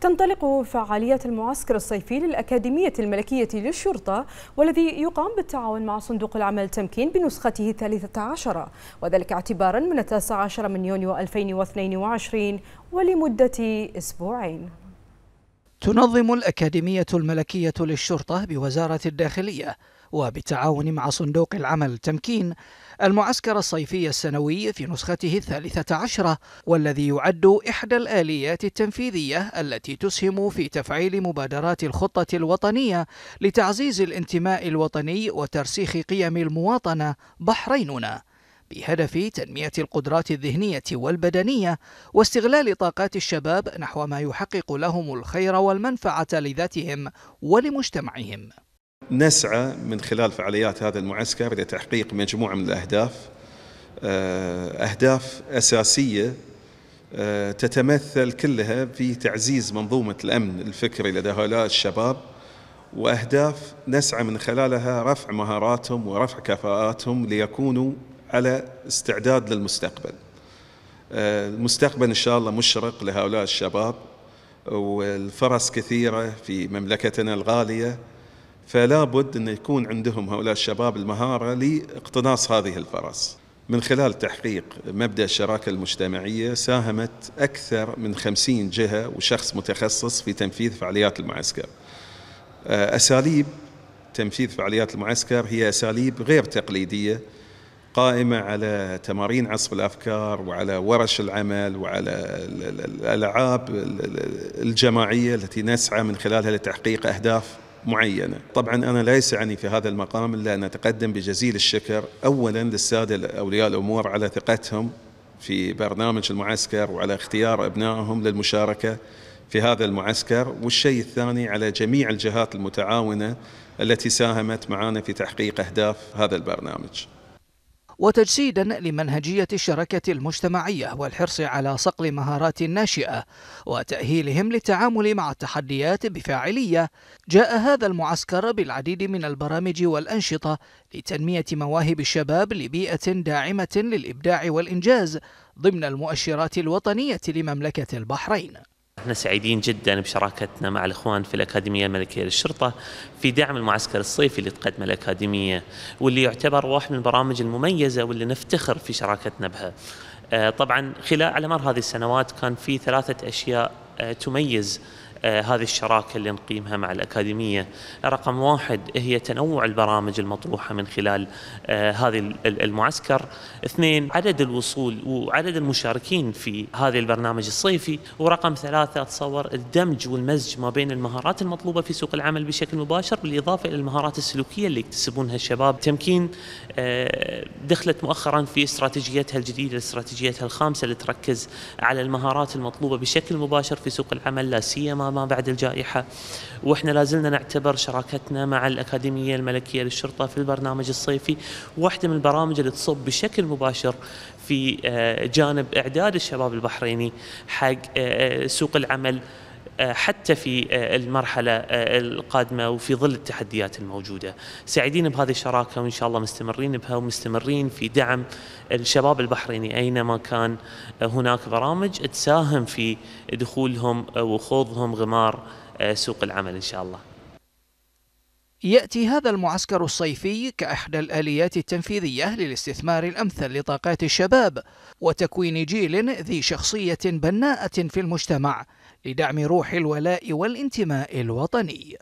تنطلق فعاليات المعسكر الصيفي للأكاديمية الملكية للشرطة والذي يقام بالتعاون مع صندوق العمل التمكين بنسخته الثالثة عشرة وذلك اعتبارا من التاسع عشر من يونيو 2022 ولمدة أسبوعين تنظم الأكاديمية الملكية للشرطة بوزارة الداخلية وبالتعاون مع صندوق العمل تمكين المعسكر الصيفي السنوي في نسخته الثالثة عشرة والذي يعد إحدى الآليات التنفيذية التي تسهم في تفعيل مبادرات الخطة الوطنية لتعزيز الانتماء الوطني وترسيخ قيم المواطنة بحريننا بهدف تنمية القدرات الذهنية والبدنية واستغلال طاقات الشباب نحو ما يحقق لهم الخير والمنفعة لذاتهم ولمجتمعهم. نسعى من خلال فعاليات هذا المعسكر لتحقيق مجموعة من الأهداف آه، أهداف أساسية آه، تتمثل كلها في تعزيز منظومة الأمن الفكري لدى هؤلاء الشباب وأهداف نسعى من خلالها رفع مهاراتهم ورفع كفاءاتهم ليكونوا على استعداد للمستقبل آه، المستقبل إن شاء الله مشرق لهؤلاء الشباب والفرص كثيرة في مملكتنا الغالية فلا بد أن يكون عندهم هؤلاء الشباب المهارة لاقتناص هذه الفرص من خلال تحقيق مبدأ الشراكة المجتمعية ساهمت أكثر من خمسين جهة وشخص متخصص في تنفيذ فعاليات المعسكر آه، أساليب تنفيذ فعاليات المعسكر هي أساليب غير تقليدية قائمة على تمارين عصف الأفكار وعلى ورش العمل وعلى الألعاب الجماعية التي نسعى من خلالها لتحقيق أهداف معينة طبعا أنا لا يسعني في هذا المقام إلا أن أتقدم بجزيل الشكر أولا للسادة أولياء الأمور على ثقتهم في برنامج المعسكر وعلى اختيار أبنائهم للمشاركة في هذا المعسكر والشيء الثاني على جميع الجهات المتعاونة التي ساهمت معنا في تحقيق أهداف هذا البرنامج وتجسيدا لمنهجية الشراكة المجتمعية والحرص على صقل مهارات الناشئة وتأهيلهم للتعامل مع التحديات بفاعلية جاء هذا المعسكر بالعديد من البرامج والأنشطة لتنمية مواهب الشباب لبيئة داعمة للإبداع والإنجاز ضمن المؤشرات الوطنية لمملكة البحرين احنا سعيدين جدا بشراكتنا مع الاخوان في الاكاديميه الملكيه للشرطه في دعم المعسكر الصيفي اللي تقدمه الاكاديميه واللي يعتبر واحد من البرامج المميزه واللي نفتخر في شراكتنا بها. آه، طبعا خلال على مر هذه السنوات كان في ثلاثه اشياء آه، تميز آه، هذه الشراكة اللي نقيمها مع الأكاديمية رقم واحد هي تنوع البرامج المطروحة من خلال آه، هذه المعسكر اثنين عدد الوصول وعدد المشاركين في هذه البرنامج الصيفي ورقم ثلاثة أتصور الدمج والمزج ما بين المهارات المطلوبة في سوق العمل بشكل مباشر بالإضافة إلى المهارات السلوكية اللي يكتسبونها الشباب تمكين آه، دخلت مؤخرا في استراتيجيتها الجديدة استراتيجيتها الخامسة اللي تركز على المهارات المطلوبة بشكل مباشر في سوق العمل لا سيما ما بعد الجائحة وإحنا لازلنا نعتبر شراكتنا مع الأكاديمية الملكية للشرطة في البرنامج الصيفي واحدة من البرامج اللي تصب بشكل مباشر في آه، جانب إعداد الشباب البحريني حق آه، آه، سوق العمل آه، حتى في آه، المرحلة آه، القادمة وفي ظل التحديات الموجودة سعيدين بهذه الشراكة وإن شاء الله مستمرين بها ومستمرين في دعم الشباب البحريني أينما كان هناك برامج تساهم في دخولهم وخوضهم غمار سوق العمل إن شاء الله يأتي هذا المعسكر الصيفي كإحدى الآليات التنفيذية للاستثمار الأمثل لطاقات الشباب وتكوين جيل ذي شخصية بناءة في المجتمع لدعم روح الولاء والانتماء الوطني